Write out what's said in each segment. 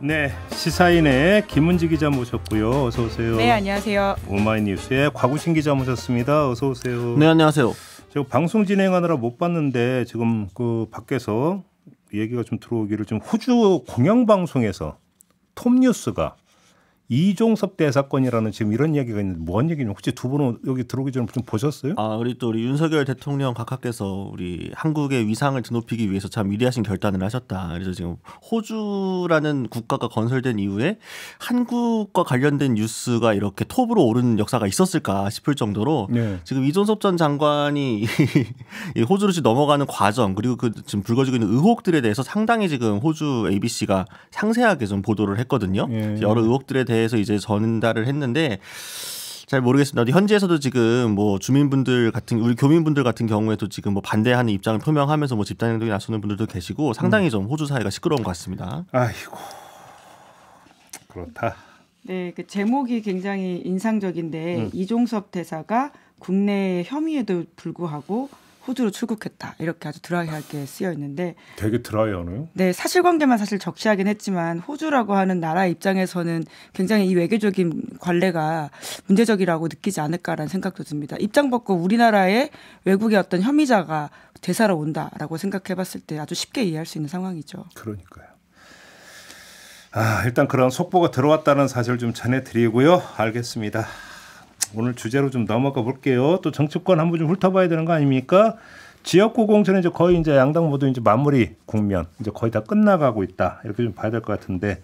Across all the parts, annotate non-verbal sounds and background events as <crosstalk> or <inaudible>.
네, 시사인의 김은지 기자 모셨고요. 어서 오세요. 네, 안녕하세요. 오마이뉴스의 과구신 기자 모셨습니다. 어서 오세요. 네, 안녕하세요. 제가 방송 진행하느라 못 봤는데 지금 그 밖에서 얘기가 좀 들어오기를 좀 호주 공영 방송에서 톱 뉴스가 이종섭 대사건이라는 지금 이런 이야기가 있는데 뭔 얘기냐? 혹시 두 분은 여기 들어오기 전에 좀 보셨어요? 아 우리 또 우리 윤석열 대통령 각하께서 우리 한국의 위상을 드높이기 위해서 참 위대하신 결단을 하셨다. 그래서 지금 호주라는 국가가 건설된 이후에 한국과 관련된 뉴스가 이렇게 톱으로 오른 역사가 있었을까 싶을 정도로 네. 지금 이종섭 전 장관이 <laughs> 호주로 넘어가는 과정 그리고 그 지금 불거지고 있는 의혹들에 대해서 상당히 지금 호주 ABC가 상세하게 좀 보도를 했거든요. 네. 여러 의혹들에 대해 대해서 이제 전달을 했는데 잘 모르겠습니다. 현지에서도 지금 뭐 주민분들 같은 우리 교민분들 같은 경우에도 지금 뭐 반대하는 입장을 표명하면서 뭐 집단 행동에 나서는 분들도 계시고 상당히 음. 좀 호주 사회가 시끄러운 것 같습니다. 아이고 그렇다. 네, 그 제목이 굉장히 인상적인데 음. 이종섭 대사가 국내 혐의에도 불구하고 호주로 출국했다 이렇게 아주 드라이하게 쓰여 있는데 되게 드라이하네요. 네 사실관계만 사실 적시하긴 했지만 호주라고 하는 나라 입장에서는 굉장히 이 외교적인 관례가 문제적이라고 느끼지 않을까라는 생각도 듭니다. 입장 벗고 우리나라의 외국의 어떤 혐의자가 되사로 온다라고 생각해봤을 때 아주 쉽게 이해할 수 있는 상황이죠. 그러니까요. 아 일단 그런 속보가 들어왔다는 사실 좀 전해드리고요. 알겠습니다. 오늘 주제로 좀 넘어가 볼게요. 또 정치권 한번 좀 훑어봐야 되는 거 아닙니까? 지역구 공천은 이제 거의 이제 양당 모두 이제 마무리 국면 이제 거의 다 끝나가고 있다 이렇게 좀 봐야 될 것 같은데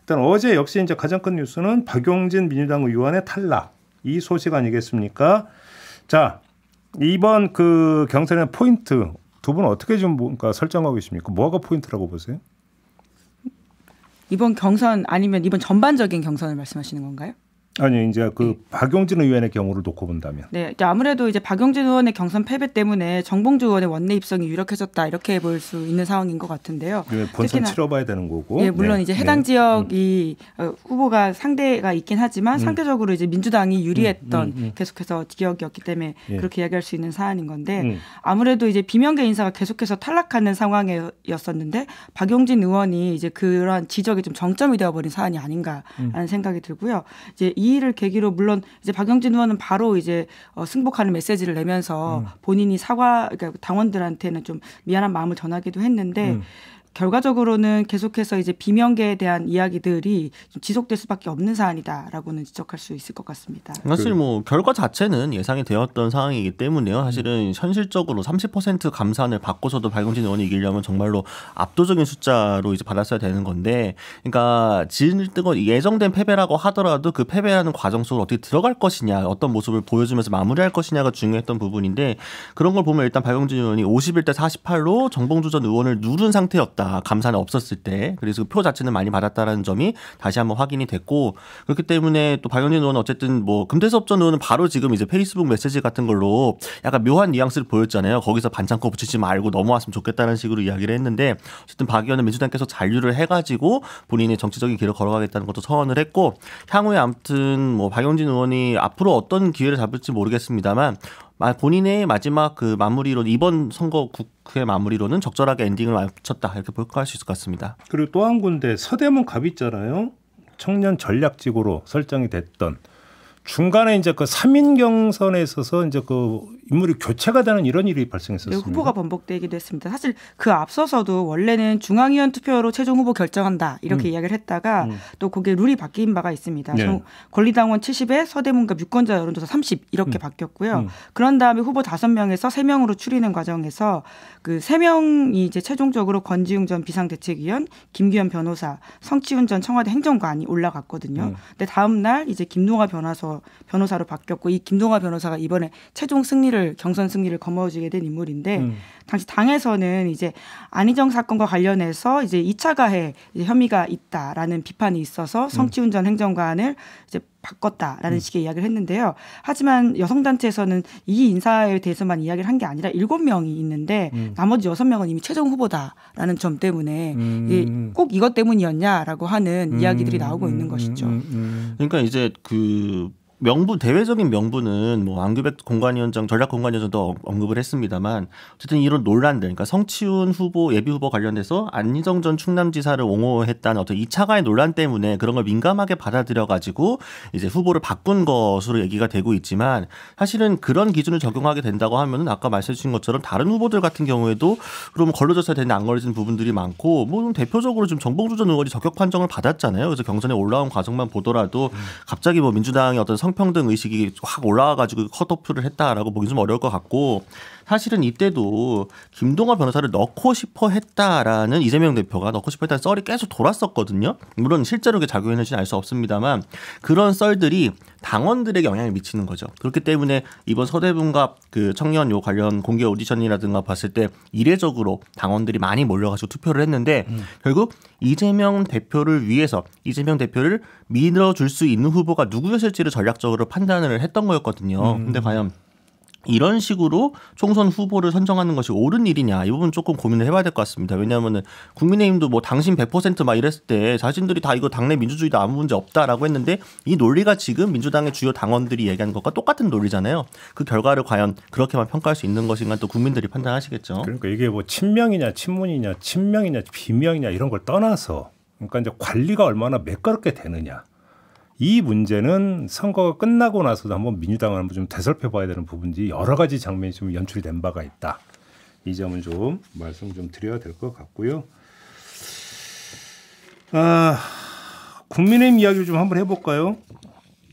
일단 어제 역시 이제 가장 큰 뉴스는 박용진 민주당 의원의 탈락 이 소식 아니겠습니까? 자 이번 그 경선의 포인트 두 분 어떻게 좀그러 뭐, 그러니까 설정하고 계십니까? 뭐가 포인트라고 보세요? 이번 경선 아니면 이번 전반적인 경선을 말씀하시는 건가요? 아니 요 이제 그 네. 박용진 의원의 경우를 놓고 본다면 네 아무래도 이제 박용진 의원의 경선 패배 때문에 정봉주 의원의 원내 입성이 유력해졌다 이렇게 볼 수 있는 상황인 것 같은데요. 네, 본선 치러봐야 되는 거고. 네, 물론 네. 이제 네. 해당 네. 지역이 음. 후보가 상대가 있긴 하지만 음. 상대적으로 이제 민주당이 음, 유리했던 음, 음. 계속해서 지역이었기 때문에 예. 그렇게 이야기할 수 있는 사안인 건데 아무래도 이제 비명계 인사가 계속해서 탈락하는 상황이었었는데 박용진 의원이 이제 그런 지적이 좀 정점이 되어버린 사안이 아닌가라는 생각이 들고요. 이제 이이 일을 계기로 물론 이제 박영진 의원은 바로 이제 어, 승복하는 메시지를 내면서 음. 본인이 사과 그러니까 당원들한테는 좀 미안한 마음을 전하기도 했는데 음. 결과적으로는 계속해서 이제 비명계에 대한 이야기들이 지속될 수밖에 없는 사안이다라고는 지적할 수 있을 것 같습니다. 사실 그 뭐 결과 자체는 예상이 되었던 상황이기 때문에요. 사실은 음. 현실적으로 30% 감산을 받고서도 박용진 의원이 이기려면 정말로 압도적인 숫자로 이제 받았어야 되는 건데, 그러니까 지을뜨건 예정된 패배라고 하더라도 그 패배하는 과정 속으로 어떻게 들어갈 것이냐, 어떤 모습을 보여주면서 마무리할 것이냐가 중요했던 부분인데 그런 걸 보면 일단 박용진 의원이 51대 48로 정봉주 전 의원을 누른 상태였다. 아, 감사는 없었을 때. 그래서 그표 자체는 많이 받았다라는 점이 다시 한번 확인이 됐고 그렇기 때문에 또 박영진 의원은 어쨌든 뭐 금태섭 전 의원은 바로 지금 이제 페이스북 메시지 같은 걸로 약간 묘한 뉘앙스를 보였잖아요. 거기서 반창고 붙이지 말고 넘어왔으면 좋겠다는 식으로 이야기를 했는데 어쨌든 박 의원은 민주당께서 잔류를 해가지고 본인의 정치적인 길을 걸어가겠다는 것도 선언을 했고 향후에 아무튼 뭐 박영진 의원이 앞으로 어떤 기회를 잡을지 모르겠습니다만 본인의 마지막 그 마무리로 이번 선거 국회 마무리로는 적절하게 엔딩을 마쳤다 이렇게 볼까 할 수 있을 것 같습니다. 그리고 또 한 군데 서대문 갑 있잖아요. 청년 전략지구로 설정이 됐던 중간에 이제 그 3인 경선에 있어서 이제 그 인물이 교체가 되는 이런 일이 네, 발생했었습니다. 네, 후보가 번복되기도 했습니다. 사실 그 앞서서도 원래는 중앙위원 투표로 최종 후보 결정한다 이렇게 음. 이야기를 했다가 음. 또 그게 룰이 바뀐 바가 있습니다. 네. 권리당원 70에 서대문과 유권자 여론조사 30 이렇게 음. 바뀌었고요. 음. 그런 다음에 후보 5명에서 3명으로 추리는 과정에서 그 3명이 이제 최종적으로 권지웅 전 비상대책위원, 김규현 변호사, 성치훈 전 청와대 행정관이 올라갔거든요. 음. 근데 다음 날 이제 김노가 변화서 변호사로 바뀌었고 이 김동화 변호사가 이번에 최종 승리를 경선 승리를 거머쥐게 된 인물인데 음. 당시 당에서는 이제 안희정 사건과 관련해서 이제 2차 가해 이제 혐의가 있다라는 비판이 있어서 음. 성취운전 행정관을 이제 바꿨다라는 음. 식의 이야기를 했는데요. 하지만 여성단체에서는 이 인사에 대해서만 이야기를 한 게 아니라 일곱 명이 있는데 음. 나머지 여섯 명은 이미 최종 후보다라는 점 때문에 음. 꼭 이것 때문이었냐라고 하는 이야기들이 나오고 있는 음, 음, 것이죠. 그러니까 이제 그 명부 대외적인 명분은 뭐 안규백 공관위원장 전략 공관위원장도 언급을 했습니다만 어쨌든 이런 논란들 그러니까 성치훈 후보 예비 후보 관련해서 안희정 전 충남지사를 옹호했다는 어떤 이차가의 논란 때문에 그런 걸 민감하게 받아들여 가지고 이제 후보를 바꾼 것으로 얘기가 되고 있지만 사실은 그런 기준을 적용하게 된다고 하면은 아까 말씀하신 것처럼 다른 후보들 같은 경우에도 그러면 걸러져서 되는 안 걸려진 부분들이 많고 뭐좀 대표적으로 지금 정봉주 전 의원이 저격 판정을 받았잖아요. 그래서 경선에 올라온 과정만 보더라도 음. 갑자기 뭐 민주당의 어떤 성 성평등 의식이 확 올라와가지고 컷오프를 했다라고 보기 좀 어려울 것 같고 사실은 이때도 김동아 변호사를 넣고 싶어 했다라는 이재명 대표가 넣고 싶어 했다는 썰이 계속 돌았었거든요. 물론 실제로 그게 작용했는지는 알 수 없습니다만 그런 썰들이 당원들에게 영향을 미치는 거죠. 그렇기 때문에 이번 서대문갑 그 청년 요 관련 공개 오디션이라든가 봤을 때 이례적으로 당원들이 많이 몰려가지고 투표를 했는데 음. 결국 이재명 대표를 위해서 이재명 대표를 밀어줄 수 있는 후보가 누구였을지를 전략적으로 판단을 했던 거였거든요. 음. 근데 과연 이런 식으로 총선 후보를 선정하는 것이 옳은 일이냐 이 부분 조금 고민을 해봐야 될 것 같습니다. 왜냐하면은 국민의힘도 뭐 당신 100%막 이랬을 때 자신들이 다 이거 당내 민주주의도 아무 문제 없다라고 했는데 이 논리가 지금 민주당의 주요 당원들이 얘기하는 것과 똑같은 논리잖아요. 그 결과를 과연 그렇게만 평가할 수 있는 것인가 또 국민들이 판단하시겠죠. 그러니까 이게 뭐 친명이냐 친문이냐 친명이냐 비명이냐 이런 걸 떠나서 그러니까 이제 관리가 얼마나 매끄럽게 되느냐 이 문제는 선거가 끝나고 나서도 한번 민주당을 한번 좀 되살펴봐야 되는 부분이지 여러 가지 장면이 좀 연출이 된 바가 있다. 이 점은 좀 말씀 좀 드려야 될 것 같고요. 아, 국민의힘 이야기를 좀 한번 해볼까요?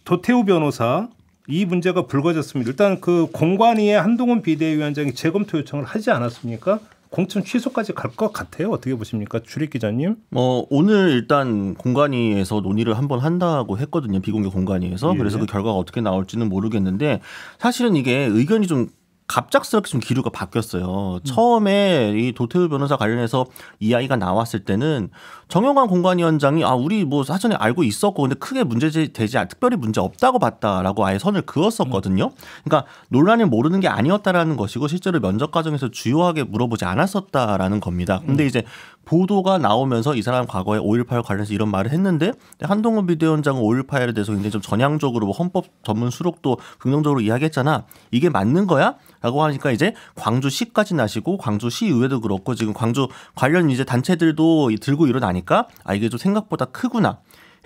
도태우 변호사 이 문제가 불거졌습니다. 일단 그 공관위의 한동훈 비대위원장이 재검토 요청을 하지 않았습니까? 공천 취소까지 갈 것 같아요. 어떻게 보십니까, 주리 기자님? 어 오늘 일단 공관위에서 논의를 한번 한다고 했거든요. 비공개 공관위에서 예. 그래서 예. 그 결과가 어떻게 나올지는 모르겠는데 사실은 이게 의견이 좀 갑작스럽게 좀 기류가 바뀌었어요. 음. 처음에 이 도태우 변호사 관련해서 이야기가 나왔을 때는 정영관 공관위원장이 아 우리 뭐 사전에 알고 있었고 근데 크게 문제 되지 특별히 문제 없다고 봤다라고 아예 선을 그었었거든요. 그러니까 논란을 모르는 게 아니었다라는 것이고 실제로 면접 과정에서 주요하게 물어보지 않았었다라는 겁니다. 근데 음. 이제 보도가 나오면서 이 사람 과거에 5.18 관련해서 이런 말을 했는데 한동훈 비대위원장은 5.18에 대해서 굉장히 좀 전향적으로 뭐 헌법 전문 수록도 긍정적으로 이야기했잖아. 이게 맞는 거야? 라고 하니까 이제 광주시까지 나시고 광주시의회도 그렇고 지금 광주 관련 이제 단체들도 들고 일어나니까 아 이게 좀 생각보다 크구나.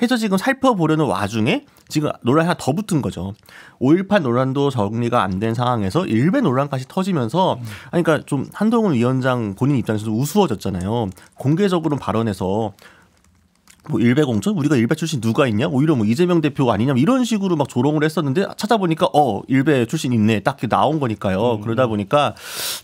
해서 지금 살펴보려는 와중에 지금 논란이 하나 더 붙은 거죠. 5.18 논란도 정리가 안 된 상황에서 일베 논란까지 터지면서 그러니까 좀 한동훈 위원장 본인 입장에서도 우스워졌잖아요. 공개적으로 발언해서 뭐 일베 공천 우리가 일베 출신 누가 있냐 오히려 뭐, 뭐 이재명 대표 아니냐 뭐 이런 식으로 막 조롱을 했었는데 찾아보니까 어 일베 출신 있네 딱 나온 거니까요 음. 그러다 보니까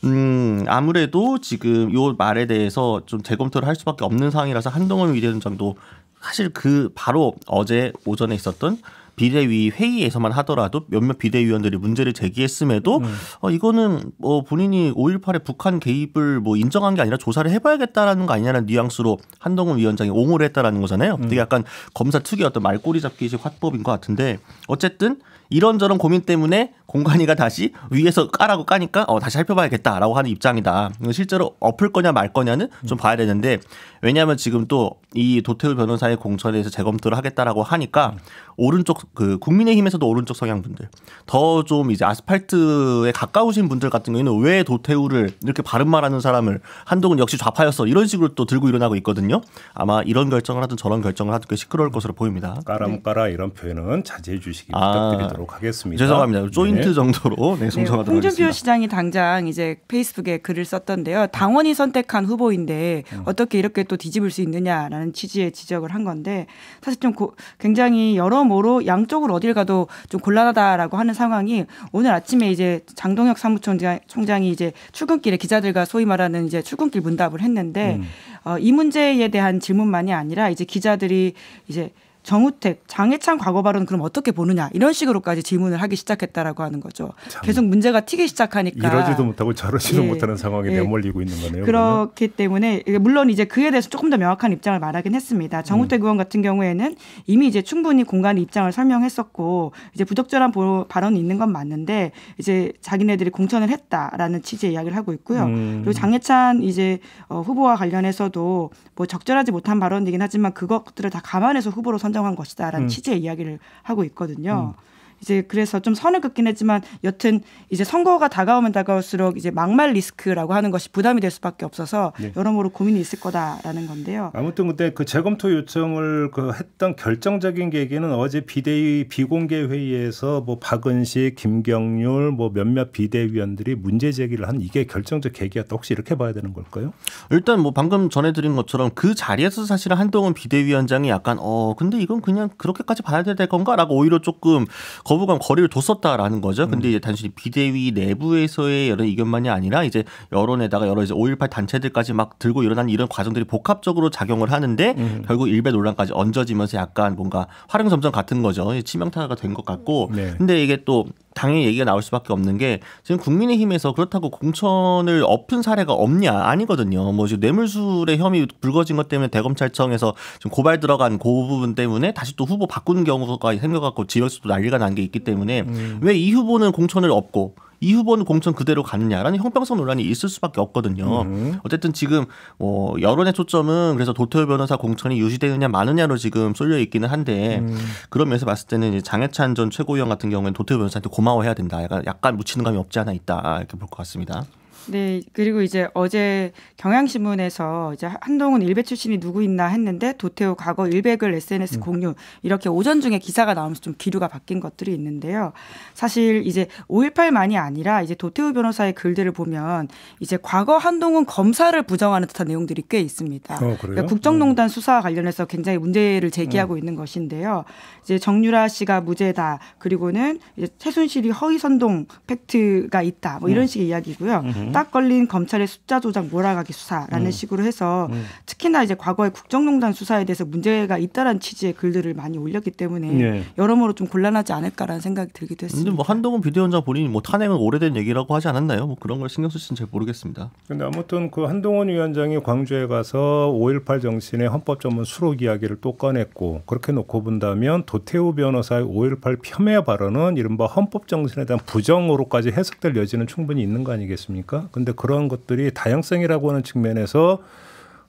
음 아무래도 지금 요 말에 대해서 좀 재검토를 할 수밖에 없는 상황이라서 한동훈 위대위원장도 사실 그 바로 어제 오전에 있었던 비대위 회의에서만 하더라도 몇몇 비대위원들이 문제를 제기했음에도 음. 어, 이거는 뭐 본인이 5 1 8에 북한 개입을 뭐 인정한 게 아니라 조사를 해봐야겠다라는 거 아니냐는 뉘앙스로 한동훈 위원장이 옹호를 했다라는 거잖아요. 음. 되게 약간 검사 특유의 어떤 말꼬리 잡기식 화법인 것 같은데 어쨌든 이런저런 고민 때문에 공간이가 다시 위에서 까라고 까니까 어, 다시 살펴봐야겠다라고 하는 입장이다. 실제로 엎을 거냐 말 거냐는 좀 봐야 되는데 왜냐하면 지금 또 이 도태우 변호사의 공천에서 재검토를 하겠다라고 하니까 오른쪽 그 국민의힘에서도 오른쪽 성향 분들 더 좀 이제 아스팔트에 가까우신 분들 같은 경우에는 왜 도태우를 이렇게 바른 말하는 사람을 한동훈 역시 좌파였어 이런 식으로 또 들고 일어나고 있거든요. 아마 이런 결정을 하든 저런 결정을 하든 꽤 시끄러울 것으로 보입니다. 까라 네. 까라 이런 표현은 자제해 주시기 아, 부탁드리도록 하도록 하겠습니다. 죄송합니다. 네. 조인트 네. 정도로 네, 송정하도록 네, 홍준표 시장이 당장 이제 페이스북에 글을 썼던데요. 당원이 선택한 후보인데 음. 어떻게 이렇게 또 뒤집을 수 있느냐라는 취지의 지적을 한 건데 사실 좀 고, 굉장히 여러모로 양쪽을 어딜 가도 좀 곤란하다라고 하는 상황이 오늘 아침에 이제 장동혁 사무 총장이 이제 출근길에 기자들과 소위 말하는 이제 출근길 문답을 했는데 음. 어, 이 문제에 대한 질문만이 아니라 이제 기자들이 이제 정우택, 장해찬 과거 발언 그럼 어떻게 보느냐 이런 식으로까지 질문을 하기 시작했다라고 하는 거죠. 계속 문제가 튀기 시작하니까 이러지도 못하고 저러지도 예, 못하는 상황에 예. 내몰리고 있는 거네요. 그렇기 그러면. 때문에 물론 이제 그에 대해서 조금 더 명확한 입장을 말하긴 했습니다. 정우택 음. 의원 같은 경우에는 이미 이제 충분히 공간 입장을 설명했었고 이제 부적절한 발언이 있는 건 맞는데 이제 자기네들이 공천을 했다라는 취지의 이야기를 하고 있고요. 음. 그리고 장해찬 이제 어, 후보와 관련해서도 뭐 적절하지 못한 발언이긴 하지만 그것들을 다 감안해서 후보로 선 선정한 것이다라는 음. 취지의 이야기를 하고 있거든요. 음. 이제 그래서 좀 선을 긋긴 했지만 여튼 이제 선거가 다가오면 다가올수록 이제 막말 리스크라고 하는 것이 부담이 될 수밖에 없어서 네. 여러모로 고민이 있을 거다라는 건데요. 아무튼 그때 그 재검토 요청을 그 했던 결정적인 계기는 어제 비대위 비공개 회의에서 뭐 박은식, 김경률 뭐 몇몇 비대위원들이 문제 제기를 한 이게 결정적 계기였다. 혹시 이렇게 봐야 되는 걸까요? 일단 뭐 방금 전해드린 것처럼 그 자리에서 사실 한동훈 비대위원장이 약간 어 근데 이건 그냥 그렇게까지 봐야 될 건가라고 오히려 조금 거부감 거리를 뒀었다라는 거죠. 음. 근데 이제 단순히 비대위 내부에서의 여러 이견만이 아니라 이제 여론에다가 여러 이제 5.18 단체들까지 막 들고 일어난 이런 과정들이 복합적으로 작용을 하는데 음. 결국 일베 논란까지 얹어지면서 약간 뭔가 화릉점정 같은 거죠. 치명타가 된 것 같고. 네. 근데 이게 또 당연히 얘기가 나올 수밖에 없는 게 지금 국민의힘에서 그렇다고 공천을 엎은 사례가 없냐 아니거든요. 뭐 지금 뇌물수의 혐의 불거진 것 때문에 대검찰청에서 지금 고발 들어간 그 부분 때문에 다시 또 후보 바꾼 경우가 생겨갖고 지역수도 난리가 난 게 있기 때문에 음. 왜이 후보는 공천을 엎고 이 후보는 공천 그대로 가느냐라는 형평성 논란이 있을 수밖에 없거든요. 음. 어쨌든 지금 뭐 여론의 초점은 그래서 도태호 변호사 공천이 유지되느냐 마느냐로 지금 쏠려 있기는 한데 음. 그런 면에서 봤을 때는 이제 장해찬 전 최고위원 같은 경우에는 도태호 변호사한테 고마워해야 된다. 약간 묻히는 감이 없지 않아 있다 이렇게 볼 것 같습니다. 네, 그리고 이제 어제 경향신문에서 이제 한동훈 일베 출신이 누구 있나 했는데 도태우 과거 일베글 SNS 음. 공유 이렇게 오전 중에 기사가 나오면서 좀 기류가 바뀐 것들이 있는데요. 사실 이제 5.18만이 아니라 이제 도태우 변호사의 글들을 보면 이제 과거 한동훈 검사를 부정하는 듯한 내용들이 꽤 있습니다. 어, 그러니까 국정농단 수사 와 관련해서 굉장히 문제를 제기하고 어. 있는 것인데요. 이제 정유라 씨가 무죄다. 그리고는 이제 최순실이 허위선동 팩트가 있다. 뭐 이런 음. 식의 이야기고요. 음흠. 딱 걸린 검찰의 숫자 조작 몰아가기 수사라는 음. 식으로 해서 음. 특히나 이제 과거의 국정농단 수사에 대해서 문제가 있다라는 취지의 글들을 많이 올렸기 때문에 네. 여러모로 좀 곤란하지 않을까라는 생각이 들기도 했습니다. 근데 뭐 한동훈 비대위원장 본인이 뭐 탄핵은 오래된 얘기라고 하지 않았나요? 뭐 그런 걸 신경 쓰시는 잘 모르겠습니다. 근데 아무튼 그 한동훈 위원장이 광주에 가서 5.18 정신의 헌법 전문 수록 이야기를 또 꺼냈고 그렇게 놓고 본다면 도태우 변호사의 5.18 폄훼 발언은 이른바 헌법 정신에 대한 부정으로까지 해석될 여지는 충분히 있는 거 아니겠습니까? 근데 그런 것들이 다양성이라고 하는 측면에서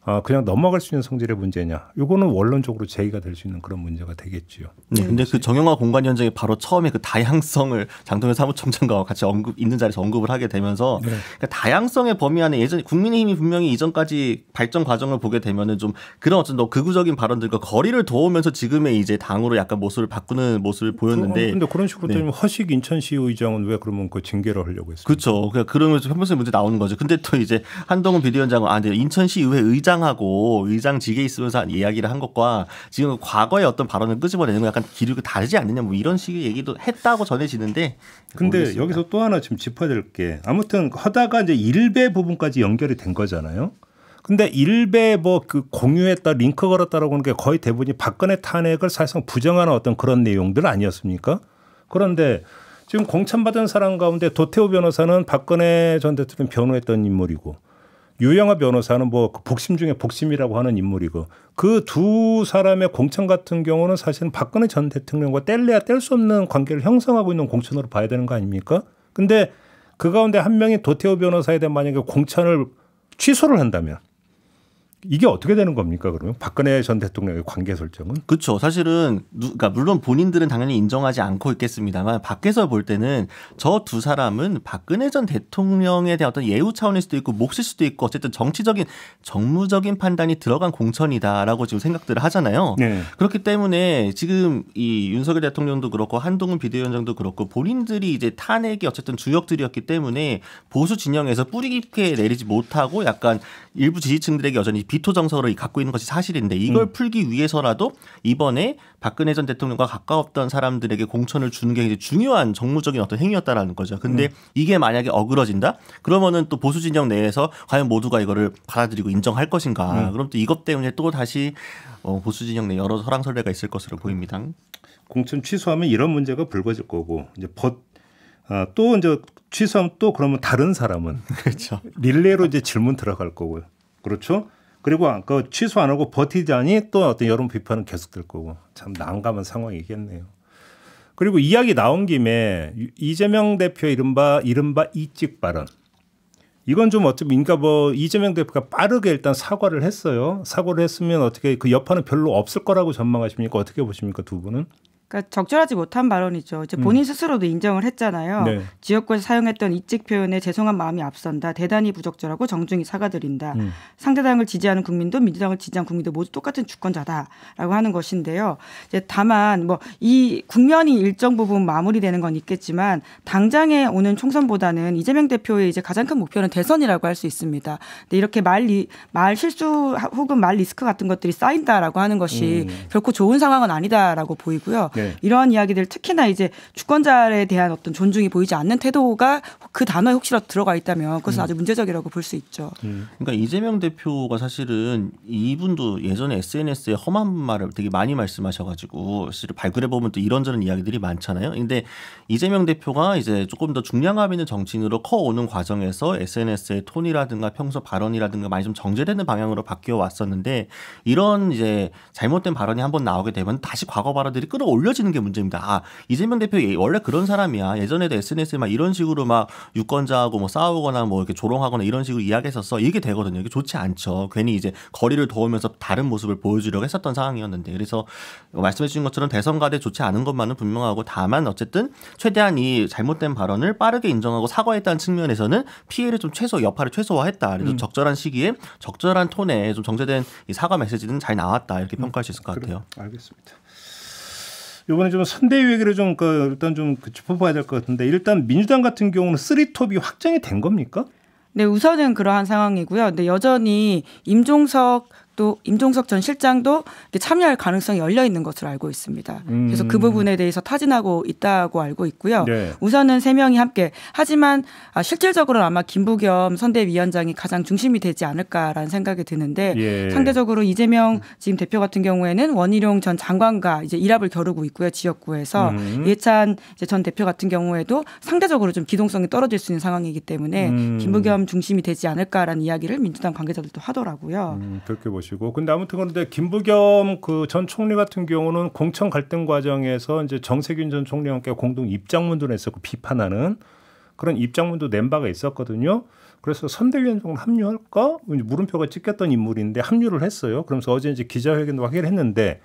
아, 그냥 넘어갈 수 있는 성질의 문제냐. 이거는 원론적으로 제의가될 수 있는 그런 문제가 되겠지요. 네, 근데 그 정영화 공간 위원장이 바로 처음에 그 다양성을 장동현 사무총장과 같이 언급 있는 자리에서 언급을 하게 되면서 네. 그러니까 다양성의 범위 안에 예전 에 국민의힘이 분명히 이전까지 발전 과정을 보게 되면은 좀 그런 어떤 더 극우적인 발언들과 거리를 도우면서 지금의 이제 당으로 약간 모습을 바꾸는 모습을 그, 보였는데 그런데 어, 그런 식으로 네. 허식 인천시 의장은 왜 그러면 그 징계를 하려고 했어요? 그렇죠. 그러까그면서 현명성 문제 나오는 거죠. 근데 또 이제 한동훈 비대위원장은 아, 네, 인천시 의회 의장 의장하고 의장 직에 있으면서 한 이야기를 한 것과 지금 과거의 어떤 발언을 끄집어내는 건 약간 기류가 다르지 않느냐 뭐 이런 식의 얘기도 했다고 전해지는데 근데 모르겠습니다. 여기서 또 하나 지금 짚어야 될게 아무튼 하다가 이제 일배 부분까지 연결이 된 거잖아요. 근데 일베 뭐그 공유했다 링크 걸었다라고 하는 게 거의 대부분이 박근혜 탄핵을 사실상 부정하는 어떤 그런 내용들 아니었습니까? 그런데 지금 공천받은 사람 가운데 도태우 변호사는 박근혜 전 대통령 변호했던 인물이고 유영아 변호사는 뭐 그 복심 중에 복심이라고 하는 인물이고 그 두 사람의 공천 같은 경우는 사실은 박근혜 전 대통령과 뗄래야 뗄 수 없는 관계를 형성하고 있는 공천으로 봐야 되는 거 아닙니까? 근데 그 가운데 한 명이 도태호 변호사에 대한 만약에 공천을 취소를 한다면 이게 어떻게 되는 겁니까 그러면 박근혜 전 대통령의 관계 설정은? 그렇죠. 사실은 그러니까 물론 본인들은 당연히 인정하지 않고 있겠습니다만 밖에서 볼 때는 저 두 사람은 박근혜 전 대통령에 대한 어떤 예우 차원일 수도 있고 몫일 수도 있고 어쨌든 정치적인 정무적인 판단이 들어간 공천이다라고 지금 생각들을 하잖아요. 네. 그렇기 때문에 지금 이 윤석열 대통령도 그렇고 한동훈 비대위원장도 그렇고 본인들이 이제 탄핵이 어쨌든 주역들이었기 때문에 보수 진영에서 뿌리 깊게 내리지 못하고 약간 일부 지지층들에게 여전히 기토 정서를 갖고 있는 것이 사실인데 이걸 음. 풀기 위해서라도 이번에 박근혜 전 대통령과 가까웠던 사람들에게 공천을 주는 게 굉장히 중요한 정무적인 어떤 행위였다라는 거죠. 근데 음. 이게 만약에 어그러진다? 그러면은 또 보수 진영 내에서 과연 모두가 이거를 받아들이고 인정할 것인가? 음. 그럼 또 이것 때문에 또 다시 어, 보수 진영 내 여러 설랑설래가 있을 것으로 보입니다. 공천 취소하면 이런 문제가 불거질 거고 이제 벗, 어, 또 이제 취소하면 또 그러면 다른 사람은 <laughs> 그렇죠. 릴레이로 이제 질문 들어갈 거고요. 그렇죠? 그리고 그 취소 안 하고 버티자니 또 어떤 여론 비판은 계속될 거고 참 난감한 상황이겠네요. 그리고 이야기 나온 김에 이재명 대표 이른바 이른바 이찍 발언. 이건 좀 어차피 민가 뭐 이재명 대표가 빠르게 일단 사과를 했어요. 사과를 했으면 어떻게 그 여파는 별로 없을 거라고 전망하십니까? 어떻게 보십니까 두 분은? 그러니까 적절하지 못한 발언이죠. 이제 본인 음. 스스로도 인정을 했잖아요. 네. 지역구에서 사용했던 이직 표현에 죄송한 마음이 앞선다. 대단히 부적절하고 정중히 사과드린다. 음. 상대당을 지지하는 국민도 민주당을 지지하는 국민도 모두 똑같은 주권자다라고 하는 것인데요. 이제 다만 뭐 이 국면이 일정 부분 마무리되는 건 있겠지만 당장에 오는 총선보다는 이재명 대표의 이제 가장 큰 목표는 대선이라고 할 수 있습니다. 근데 이렇게 말, 리, 말 실수 혹은 말 리스크 같은 것들이 쌓인다라고 하는 것이 음. 결코 좋은 상황은 아니다라고 보이고요. 네. 이러한 이야기들 특히나 이제 주권자에 대한 어떤 존중이 보이지 않는 태도가 그 단어에 혹시라도 들어가 있다면 그것은 음. 아주 문제적이라고 볼 수 있죠. 음. 그러니까 이재명 대표가 사실은 이분도 예전에 SNS에 험한 말을 되게 많이 말씀하셔가지고 사실 발굴해 보면 또 이런저런 이야기들이 많잖아요. 근데 이재명 대표가 이제 조금 더 중량감 있는 정치인으로 커오는 과정에서 SNS의 톤이라든가 평소 발언이라든가 많이 좀 정제되는 방향으로 바뀌어 왔었는데 이런 이제 잘못된 발언이 한번 나오게 되면 다시 과거 발언들이 끌어올려 올려지는 게 문제입니다. 아, 이재명 대표 예, 원래 그런 사람이야. 예전에도 SNS에 막 이런 식으로 막 유권자하고 뭐 싸우거나 뭐 이렇게 조롱하거나 이런 식으로 이야기했었어. 이게 되거든요. 이게 좋지 않죠. 괜히 이제 거리를 도우면서 다른 모습을 보여주려고 했었던 상황이었는데. 그래서 말씀해 주신 것처럼 대선가대 좋지 않은 것만은 분명하고 다만 어쨌든 최대한 이 잘못된 발언을 빠르게 인정하고 사과했다는 측면에서는 피해를 좀 최소 여파를 최소화했다. 그래서 음. 적절한 시기에 적절한 톤에 좀 정제된 사과 메시지는 잘 나왔다. 이렇게 평가할 수 있을 것 음, 같아요. 그래, 알겠습니다. 요번에 좀 선대위 얘기를 좀그 일단 좀 그 짚어봐야 될 것 같은데 일단 민주당 같은 경우는 쓰리톱이 확정이 된 겁니까? 네, 우선은 그러한 상황이고요. 근데 여전히 임종석 또 임종석 전 실장도 참여할 가능성이 열려 있는 것으로 알고 있습니다. 그래서 그 음. 부분에 대해서 타진하고 있다고 알고 있고요. 네. 우선은 세 명이 함께 하지만 아, 실질적으로는 아마 김부겸 선대위원장이 가장 중심이 되지 않을까라는 생각이 드는데 예. 상대적으로 이재명 지금 대표 같은 경우에는 원희룡 전 장관과 이제 일합을 겨루고 있고요 지역구에서 음. 예찬 이제 전 대표 같은 경우에도 상대적으로 좀 기동성이 떨어질 수 있는 상황이기 때문에 음. 김부겸 중심이 되지 않을까라는 이야기를 민주당 관계자들도 하더라고요. 음, 그렇게 보시. 것이고 근데 아무튼 그런데 김부겸 그전 총리 같은 경우는 공천 갈등 과정에서 이제 정세균 전 총리와 함께 공동 입장문도 냈었고 비판하는 그런 입장문도 낸 바가 있었거든요. 그래서 선대위원장을 합류할까? 물음표가 찍혔던 인물인데 합류를 했어요. 그러면서 어제 이제 기자회견도 하기 했는데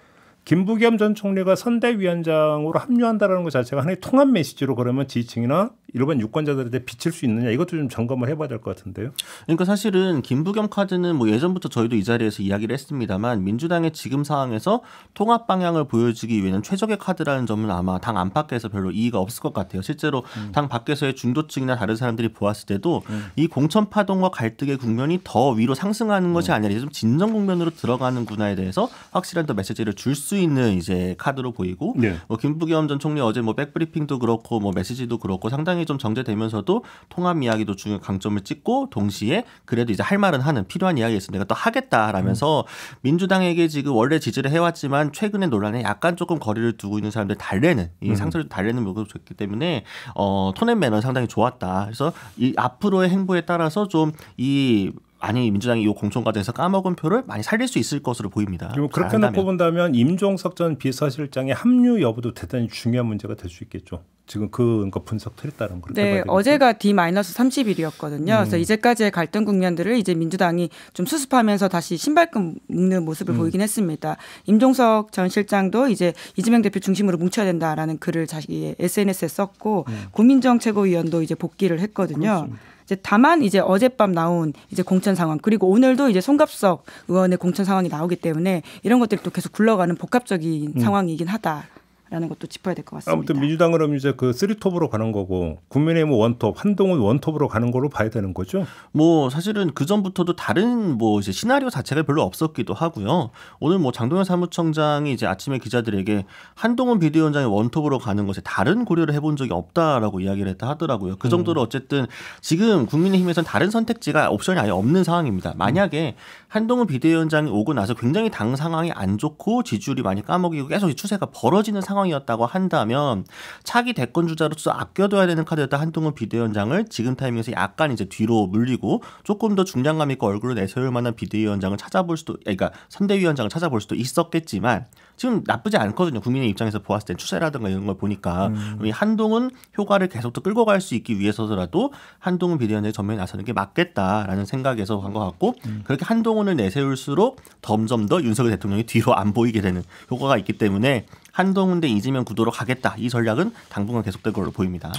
김부겸 전 총리가 선대위원장으로 합류한다라는 것 자체가 하나의 통합 메시지로 그러면 지지층이나 일반 유권자들한테 비칠 수 있느냐 이것도 좀 점검을 해봐야 될 것 같은데요. 그러니까 사실은 김부겸 카드는 뭐 예전부터 저희도 이 자리에서 이야기를 했습니다만 민주당의 지금 상황에서 통합 방향을 보여주기 위해 최적의 카드라는 점은 아마 당 안팎에서 별로 이의가 없을 것 같아요. 실제로 음. 당 밖에서의 중도층이나 다른 사람들이 보았을 때도 음. 이 공천 파동과 갈등의 국면이 더 위로 상승하는 것이 음. 아니라 좀 진정 국면으로 들어가는구나에 대해서 확실한 더 메시지를 줄수 수 있는 이제 카드로 보이고 네. 뭐 김부겸 전 총리 어제 뭐 백브리핑도 그렇고 뭐 메시지도 그렇고 상당히 좀 정제되면서도 통합 이야기도 중요 강점을 찍고 동시에 그래도 이제 할 말은 하는 필요한 이야기 있으니내또 하겠다라면서 음. 민주당에게 지금 원래 지지를 해왔지만 최근의 논란에 약간 조금 거리를 두고 있는 사람들 달래는 이 음. 상처를 달래는 목을 줬기 때문에 어 톤앤 매너 상당히 좋았다. 그래서 이 앞으로의 행보에 따라서 좀이 아니 민주당이 이 공천 과정에서 까먹은 표를 많이 살릴 수 있을 것으로 보입니다. 그리고 그렇게 놓고 본다면 임종석 전 비서실장의 합류 여부도 대단히 중요한 문제가 될 수 있겠죠. 지금 그 분석 틀렸다는 그 네, 어제가 D-30일이었거든요. 음. 그래서 이제까지의 갈등 국면들을 이제 민주당이 좀 수습하면서 다시 신발끈 묶는 모습을 음. 보이긴 했습니다. 임종석 전 실장도 이제 이재명 대표 중심으로 뭉쳐야 된다라는 글을 자기 SNS에 썼고 음. 고민정 최고위원도 이제 복귀를 했거든요. 그렇습니다. 이제 다만 이제 어젯밤 나온 이제 공천 상황 그리고 오늘도 이제 송갑석 의원의 공천 상황이 나오기 때문에 이런 것들이 또 계속 굴러가는 복합적인 음. 상황이긴 하다. 라는 것도 짚어야 될 것 같습니다. 아무튼 민주당 은 그럼 이제 그 쓰리톱으로 가는 거고 국민의힘 원톱, 한동훈 원톱으로 가는 걸로 봐야 되는 거죠? 뭐 사실은 그 전부터도 다른 뭐 이제 시나리오 자체가 별로 없었기도 하고요. 오늘 뭐 장동현 사무총장이 이제 아침에 기자들에게 한동훈 비대위원장이 원톱으로 가는 것에 다른 고려를 해본 적이 없다라고 이야기를 했다 하더라고요. 그 정도로 음. 어쨌든 지금 국민의힘에선 다른 선택지가 옵션이 아예 없는 상황입니다. 만약에 한동훈 비대위원장이 오고 나서 굉장히 당 상황이 안 좋고 지지율이 많이 까먹이고 계속 추세가 벌어지는 상황. 상황이었다고 한다면 차기 대권 주자로서 아껴둬야 되는 카드였다 한동훈 비대위원장을 지금 타이밍에서 약간 이제 뒤로 물리고 조금 더 중량감 있고 얼굴을 내세울 만한 비대위원장을 찾아볼 수도 그러니까 선대위원장을 찾아볼 수도 있었겠지만 지금 나쁘지 않거든요. 국민의 입장에서 보았을 때 추세라든가 이런 걸 보니까 음. 우리 한동훈 효과를 계속 또 끌고 갈 수 있기 위해서라도 한동훈 비대위원장이 전면에 나서는 게 맞겠다라는 생각에서 간 것 같고 음. 그렇게 한동훈을 내세울수록 점점 더 윤석열 대통령이 뒤로 안 보이게 되는 효과가 있기 때문에 한동훈 대 이재명 구도로 가겠다 이 전략은 당분간 계속될 걸로 보입니다.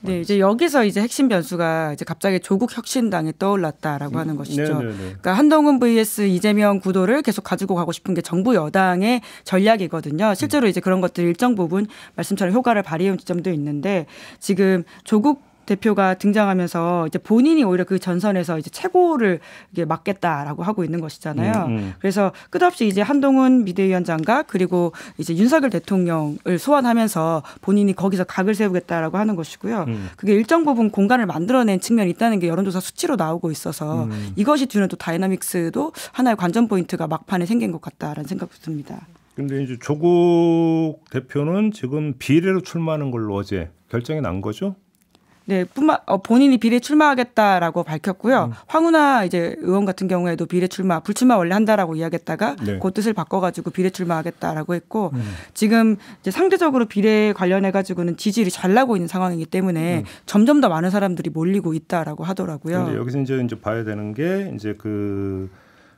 네, 이제 여기서 이제 핵심 변수가 이제 갑자기 조국 혁신당에 떠올랐다라고 음, 하는 네, 것이죠. 네네네. 네. 그러니까 한동훈 vs 이재명 구도를 계속 가지고 가고 싶은 게 정부 여당의 전략이거든요. 실제로 음. 이제 그런 것들 일정 부분 말씀처럼 효과를 발휘해온 지점도 있는데 지금 조국 대표가 등장하면서 이제 본인이 오히려 그 전선에서 이제 최고를 이게 맡겠다라고 하고 있는 것이잖아요. 음, 음. 그래서 끝없이 이제 한동훈 비대위원장과 그리고 이제 윤석열 대통령을 소환하면서 본인이 거기서 각을 세우겠다라고 하는 것이고요. 음. 그게 일정 부분 공간을 만들어낸 측면이 있다는 게 여론조사 수치로 나오고 있어서 음. 이것이 주는 또 다이나믹스도 하나의 관전 포인트가 막판에 생긴 것 같다라는 생각도 듭니다. 근데 이제 조국 대표는 지금 비례로 출마하는 걸로 어제 결정이 난 거죠? 네, 뿐만 어, 본인이 비례 출마하겠다라고 밝혔고요. 음. 황운하 이제 의원 같은 경우에도 비례 출마 불출마 원래 한다라고 이야기했다가 네. 그 뜻을 바꿔가지고 비례 출마하겠다라고 했고 음. 지금 이제 상대적으로 비례 관련해 가지고는 지지율이 잘 나고 있는 상황이기 때문에 음. 점점 더 많은 사람들이 몰리고 있다라고 하더라고요. 근데 여기서 이제 이제 봐야 되는 게 이제 그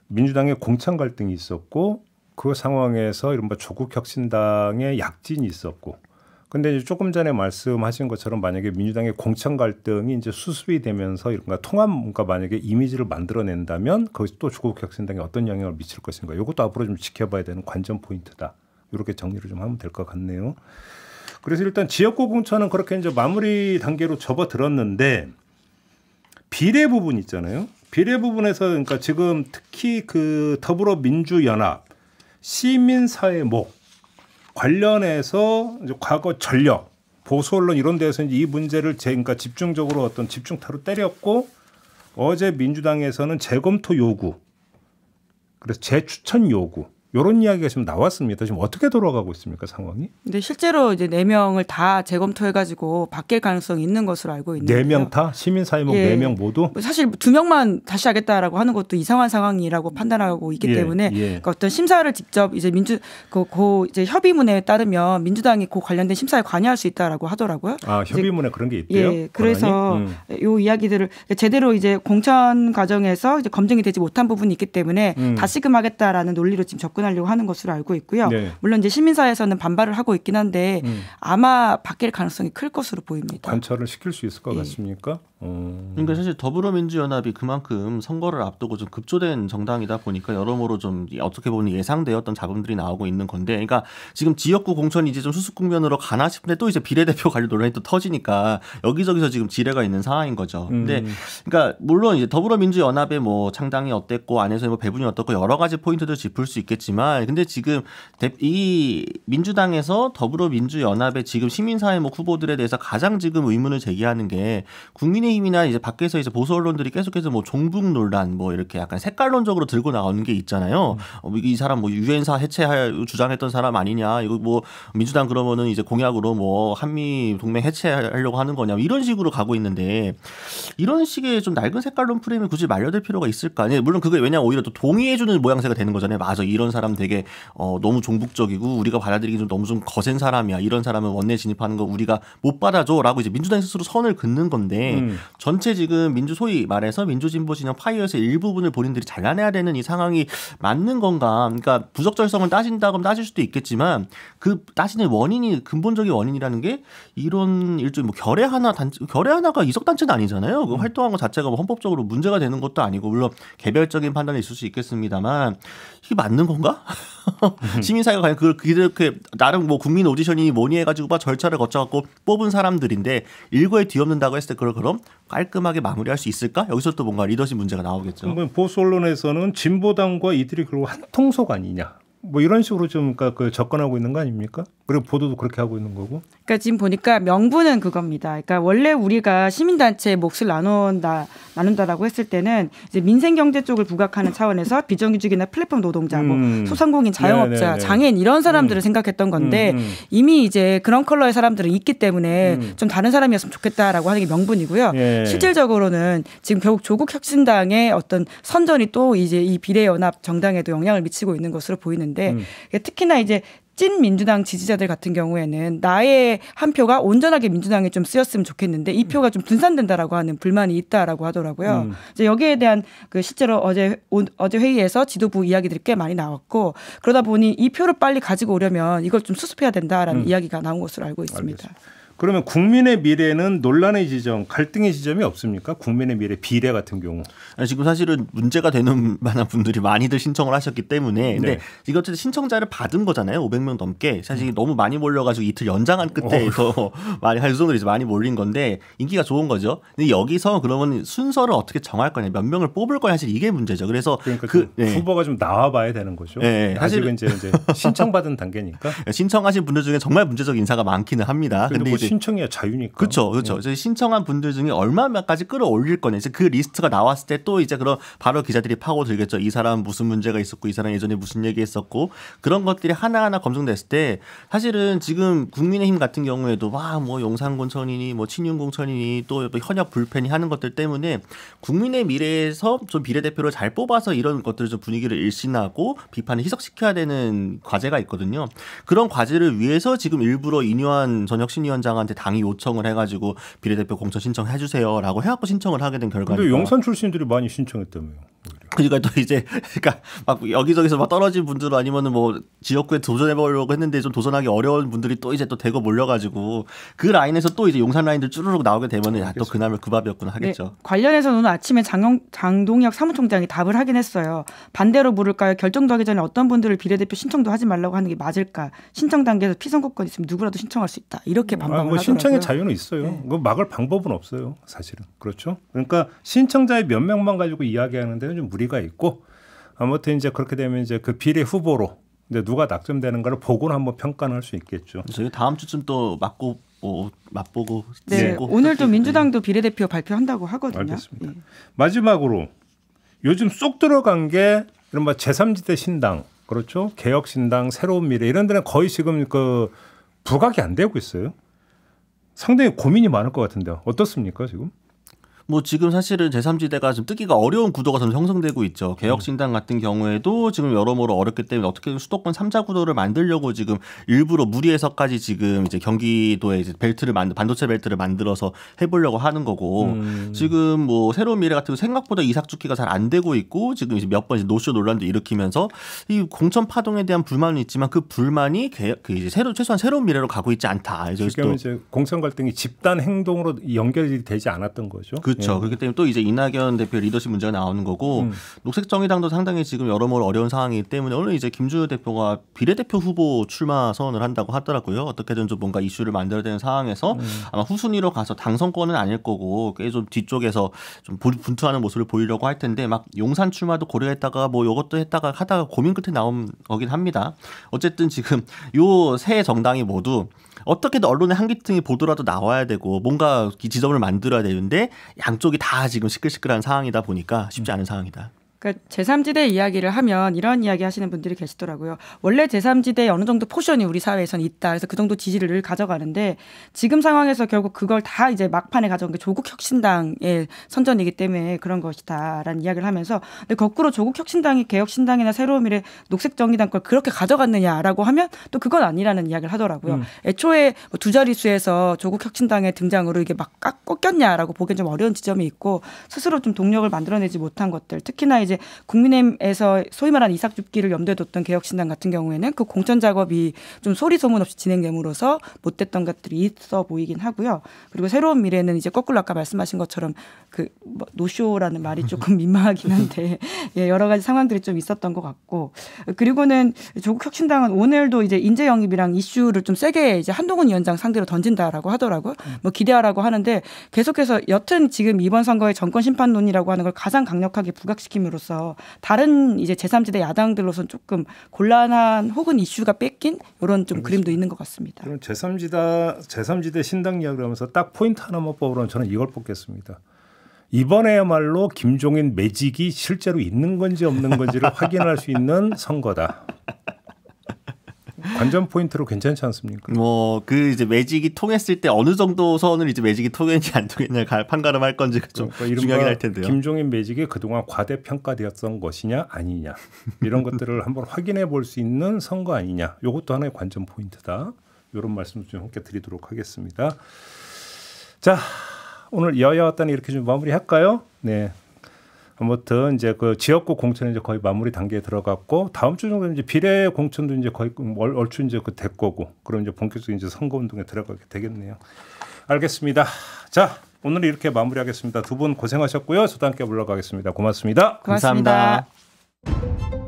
민주당의 공천 갈등이 있었고 그 상황에서 이른바 조국 혁신당의 약진이 있었고 근데 이제 조금 전에 말씀하신 것처럼 만약에 민주당의 공천 갈등이 이제 수습이 되면서 이런 통합 뭔가 만약에 이미지를 만들어낸다면 그것서또 조국혁신당에 어떤 영향을 미칠 것인가 이것도 앞으로 좀 지켜봐야 되는 관전 포인트다. 이렇게 정리를 좀 하면 될 것 같네요. 그래서 일단 지역구 공천은 그렇게 이제 마무리 단계로 접어들었는데 비례 부분 있잖아요. 비례 부분에서 그러니까 지금 특히 그 더불어민주연합 시민사회목 관련해서 이제 과거 전력 보수 언론 이런 데서 이제 이 문제를 제, 그러니까 집중적으로 어떤 집중타로 때렸고 어제 민주당에서는 재검토 요구 그래서 재추천 요구 요런 이야기가 지금 나왔습니다. 지금 어떻게 돌아가고 있습니까 상황이? 네 실제로 이제 네 명을 다 재검토해가지고 바뀔 가능성이 있는 것으로 알고 있는데 네명 다 시민 사회목 네명 예. 네 모두 뭐 사실 두 명만 다시 하겠다라고 하는 것도 이상한 상황이라고 판단하고 있기 예. 때문에 예. 그러니까 어떤 심사를 직접 이제 민주 그, 그 이제 협의문에 따르면 민주당이 그 관련된 심사에 관여할 수 있다라고 하더라고요. 아 협의문에 그런 게 있대요. 예 그래서 음. 요 이야기들을 제대로 이제 공천 과정에서 이제 검증이 되지 못한 부분이 있기 때문에 음. 다시금 하겠다라는 논리로 지금 접근. 접근하려고 하는 것으로 알고 있고요. 네. 물론 이제 시민사회에서는 반발을 하고 있긴 한데 음. 아마 바뀔 가능성이 클 것으로 보입니다. 관찰을 시킬 수 있을 것 예. 같습니까? 그러니까 사실 더불어민주연합이 그만큼 선거를 앞두고 좀 급조된 정당이다 보니까 여러모로 좀 어떻게 보면 예상되었던 잡음들이 나오고 있는 건데, 그러니까 지금 지역구 공천이 이제 좀 수습 국면으로 가나 싶은데 또 이제 비례대표 관리 논란이 또 터지니까 여기저기서 지금 지뢰가 있는 상황인 거죠. 근데 음. 그러니까 물론 이제 더불어민주연합의 뭐 창당이 어땠고 안에서뭐 배분이 어떻고 여러 가지 포인트도 짚을 수 있겠지만, 근데 지금 이 민주당에서 더불어민주연합의 지금 시민사회 뭐 후보들에 대해서 가장 지금 의문을 제기하는 게 국민의 국민의힘이나 이제 밖에서 이제 보수 언론들이 계속해서 뭐 종북 논란 뭐 이렇게 약간 색깔론적으로 들고 나오는 게 있잖아요. 음. 어, 뭐 이 사람 뭐 유엔사 해체 주장했던 사람 아니냐 이거 뭐 민주당 그러면은 이제 공약으로 뭐 한미 동맹 해체하려고 하는 거냐 뭐 이런 식으로 가고 있는데 이런 식의 좀 낡은 색깔론 프레임을 굳이 말려들 필요가 있을까? 아니, 예, 물론 그게 왜냐 오히려 또 동의해주는 모양새가 되는 거잖아요. 맞아 이런 사람 되게 어, 너무 종북적이고 우리가 받아들이기 좀 너무 좀 거센 사람이야. 이런 사람은 원내 진입하는 거 우리가 못 받아줘라고 이제 민주당 스스로 선을 긋는 건데 음. 전체 지금 민주 소위 말해서 민주진보 진영 파이어에서 일부분을 본인들이 잘라내야 되는 이 상황이 맞는 건가? 그러니까 부적절성을 따진다 그럼 따질 수도 있겠지만 그 따지는 원인이 근본적인 원인이라는 게 이런 일종의 뭐 결의 하나 단 결의 하나가 이석 단체는 아니잖아요. 그 음. 활동한 것 자체가 뭐 헌법적으로 문제가 되는 것도 아니고 물론 개별적인 판단이 있을 수 있겠습니다만 이게 맞는 건가? 음. <laughs> 시민사회가 과연 그걸 그렇게 나름 뭐 국민 오디션이 뭐니 해가지고 막 절차를 거쳐갖고 뽑은 사람들인데 일거에 뒤엎는다고 했을 때 그걸 그럼 깔끔하게 마무리할 수 있을까? 여기서 또 뭔가 리더십 문제가 나오겠죠. 보수 언론에서는 진보당과 이들이 그리고 한 통속 아니냐. 뭐 이런 식으로 좀 그러니까 그 접근하고 있는 거 아닙니까? 그리고 보도도 그렇게 하고 있는 거고. 그러니까 지금 보니까 명분은 그겁니다. 그러니까 원래 우리가 시민단체의 몫을 나눈다 나눈다라고 했을 때는 이제 민생 경제 쪽을 부각하는 차원에서 비정규직이나 플랫폼 노동자, 음. 뭐 소상공인, 자영업자, 네네네. 네, 네. 장애인 이런 사람들을 음. 생각했던 건데 음, 음. 이미 이제 그런 컬러의 사람들은 있기 때문에 음. 좀 다른 사람이었으면 좋겠다라고 하는 게 명분이고요. 예. 실질적으로는 지금 결국 조국 혁신당의 어떤 선전이 또 이제 이 비례연합 정당에도 영향을 미치고 있는 것으로 보이는. 있는데 음. 특히나 이제 찐 민주당 지지자들 같은 경우에는 나의 한 표가 온전하게 민주당에 좀 쓰였으면 좋겠는데 이 음. 표가 좀 분산된다라고 하는 불만이 있다라고 하더라고요. 음. 이제 여기에 대한 그 실제로 어제 오, 어제 회의에서 지도부 이야기들이 꽤 많이 나왔고 그러다 보니 이 표를 빨리 가지고 오려면 이걸 좀 수습해야 된다라는 음. 이야기가 나온 것으로 알고 있습니다. 알겠습니다. 그러면 국민의 미래는 논란의 지점, 갈등의 지점이 없습니까? 국민의 미래 비례 같은 경우. 아니, 지금 사실은 문제가 되는 <laughs> 만한 분들이 많이들 신청을 하셨기 때문에 근데 네. 이것 어 신청자를 받은 거잖아요. 500명 넘게. 사실 음. 너무 많이 몰려가지고 이틀 연장한 끝에서 어. <laughs> 많이 유성들이 이제 많이 몰린 건데 인기가 좋은 거죠. 근데 여기서 그러면 순서를 어떻게 정할 거냐, 몇 명을 뽑을 거냐 사실 이게 문제죠. 그래서 그러니까 그, 그 네. 후보가 좀 나와봐야 되는 거죠. 네, 사실 은 이제, 이제 신청받은 단계니까. <laughs> 네, 신청하신 분들 중에 정말 문제적 인사가 많기는 합니다. 근데 뭐 이제 신청해야 자유니까. 그렇죠, 그렇죠. 예. 신청한 분들 중에 얼마만까지 끌어올릴 거냐. 이제 그 리스트가 나왔을 때 또 이제 그런 바로 기자들이 파고들겠죠. 이 사람 무슨 문제가 있었고 이 사람 예전에 무슨 얘기했었고 그런 것들이 하나하나 검증됐을 때 사실은 지금 국민의힘 같은 경우에도 와 뭐 용산공천이니 뭐 친윤공천이니 또 뭐 현역 불펜이 하는 것들 때문에 국민의 미래에서 좀 비례대표를 잘 뽑아서 이런 것들 좀 분위기를 일신하고 비판을 희석시켜야 되는 과제가 있거든요. 그런 과제를 위해서 지금 일부러 인유한 전 혁신위원장 시장한테 당이 요청을 해가지고 비례대표 공천 신청해 주세요라고 해갖고 신청을 하게 된 결과니까. 데 용산 출신들이 많이 신청했다며요. 그러니까 또 이제 그러니까 막 여기저기서 막 떨어진 분들 아니면은 뭐 지역구에 도전해 보려고 했는데 좀 도전하기 어려운 분들이 또 이제 또 대거 몰려가지고 그 라인에서 또 이제 용산 라인들 쭈르륵 나오게 되면은 야또 그나마 그 밥이었구나 네, 하겠죠. 네, 관련해서 오늘 아침에 장영, 장동혁 사무총장이 답을 하긴 했어요. 반대로 물을까요? 결정도 하기 전에 어떤 분들을 비례대표 신청도 하지 말라고 하는 게 맞을까? 신청 단계에서 피선거권 있으면 누구라도 신청할 수 있다. 이렇게 음, 반박을 뭐 신청의 하더라고요. 자유는 있어요. 네. 그 막을 방법은 없어요, 사실은. 그렇죠? 그러니까 신청자의 몇 명만 가지고 이야기하는 데는 좀 무리가 있고 아무튼 이제 그렇게 되면 이제 그 비례 후보로 이제 누가 낙점되는가 보고는 한번 평가할수 있겠죠. 저희 다음 주쯤 또 맞고 오, 어, 맛보고 네, 오늘 또 민주당도 예. 비례대표 발표한다고 하거든요. 알겠습니다. 예. 마지막으로 요즘 쏙 들어간 게 이른바 제3지대 신당 그렇죠? 개혁신당, 새로운 미래 이런 데는 거의 지금 그 부각이 안 되고 있어요. 상당히 고민이 많을 것 같은데요. 어떻습니까, 지금? 뭐 지금 사실은 제3지대가 좀 뜨기가 어려운 구도가 좀 형성되고 있죠. 개혁신당 같은 경우에도 지금 여러모로 어렵기 때문에 어떻게든 수도권 3자 구도를 만들려고 지금 일부러 무리해서까지 지금 이제 경기도에 이제 벨트를 만들 반도체 벨트를 만들어서 해보려고 하는 거고 음. 지금 뭐 새로운 미래 같은 생각보다 이삭주기가 잘 안 되고 있고 지금 이제 몇번 노쇼 논란도 일으키면서 이 공천 파동에 대한 불만은 있지만 그 불만이 그 이제 새로 최소한 새로운 미래로 가고 있지 않다. 지금 이제 공천 갈등이 집단 행동으로 연결이 되지 않았던 거죠. 그 그렇죠. 예. 그렇기 때문에 또 이제 이낙연 대표 리더십 문제가 나오는 거고 음. 녹색정의당도 상당히 지금 여러모로 어려운 상황이기 때문에 오늘 이제 김주호 대표가 비례대표 후보 출마 선언을 한다고 하더라고요. 어떻게든 좀 뭔가 이슈를 만들어야 되는 상황에서 음. 아마 후순위로 가서 당선권은 아닐 거고 꽤 좀 뒤쪽에서 좀 분투하는 모습을 보이려고 할 텐데 막 용산 출마도 고려했다가 뭐 이것도 했다가 하다가 고민 끝에 나온 거긴 합니다. 어쨌든 지금 요 세 정당이 모두 어떻게든 언론의 한기등이 보더라도 나와야 되고 뭔가 지점을 만들어야 되는데 양쪽이 다 지금 시끌시끌한 상황이다 보니까 쉽지 음. 않은 상황이다. 그러니까 제3지대 이야기를 하면 이런 이야기 하시는 분들이 계시더라고요. 원래 제3지대에 어느 정도 포션이 우리 사회에선 있다. 그래서 그 정도 지지를 가져가는데 지금 상황에서 결국 그걸 다 이제 막판에 가져온 게 조국 혁신당의 선전이기 때문에 그런 것이다라는 이야기를 하면서 근데 거꾸로 조국 혁신당이 개혁신당이나 새로운 미래 녹색정의당 걸 그렇게 가져갔느냐라고 하면 또 그건 아니라는 이야기를 하더라고요. 음. 애초에 뭐 두 자릿수에서 조국 혁신당의 등장으로 이게 막 꺾였냐라고 보기엔 좀 어려운 지점이 있고 스스로 좀 동력을 만들어내지 못한 것들 특히나 이제 이제 국민의힘에서 소위 말하는 이삭줍기를 염두에 뒀던 개혁신당 같은 경우에는 그 공천 작업이 좀 소리 소문 없이 진행됨으로써 못됐던 것들이 있어 보이긴 하고요. 그리고 새로운 미래는 이제 거꾸로 아까 말씀하신 것처럼 그뭐 노쇼라는 말이 조금 <laughs> 민망하긴 한데 <laughs> 예, 여러 가지 상황들이 좀 있었던 것 같고 그리고는 조국 혁신당은 오늘도 이제 인재 영입이랑 이슈를 좀 세게 이제 한동훈 위원장 상대로 던진다라고 하더라고요. 뭐 기대하라고 하는데 계속해서 여튼 지금 이번 선거의 정권 심판론이라고 하는 걸 가장 강력하게 부각시킴으로 정도서 다른 이제 제3지대 야당들로선 조금 곤란한 혹은 이슈가 뺏긴 이런 좀 그림도 있는 것 같습니다. 그럼 제3지다 제3지대 신당 이야기를 하면서 딱 포인트 하나만 뽑으면 저는 이걸 뽑겠습니다. 이번에야말로 김종인 매직이 실제로 있는 건지 없는 건지를 <laughs> 확인할 수 있는 선거다. 관전 포인트로 괜찮지 않습니까? 뭐 그 이제 매직이 통했을 때 어느 정도 선을 이제 매직이 통했는지 안 통했냐 판가름할 건지좀 그러니까 중요하긴 할 텐데요. 김종인 매직이 그동안 과대평가되었던 것이냐 아니냐 이런 것들을 <laughs> 한번 확인해 볼 수 있는 선거 아니냐 이것도 하나의 관전 포인트다. 이런 말씀 좀 함께 드리도록 하겠습니다. 자 오늘 여야왔다는 이렇게 좀 마무리할까요? 네 아무튼 이제 그 지역구 공천이 이제 거의 마무리 단계에 들어갔고 다음 주 정도면 이제 비례 공천도 이제 거의 얼, 그 얼추 이제 그될 거고 그럼 이제 본격적인 이제 선거 운동에 들어가게 되겠네요. 알겠습니다. 자, 오늘 이렇게 마무리하겠습니다. 두 분 고생하셨고요. 저도 함께 물러가겠습니다. 고맙습니다. 고맙습니다. 감사합니다.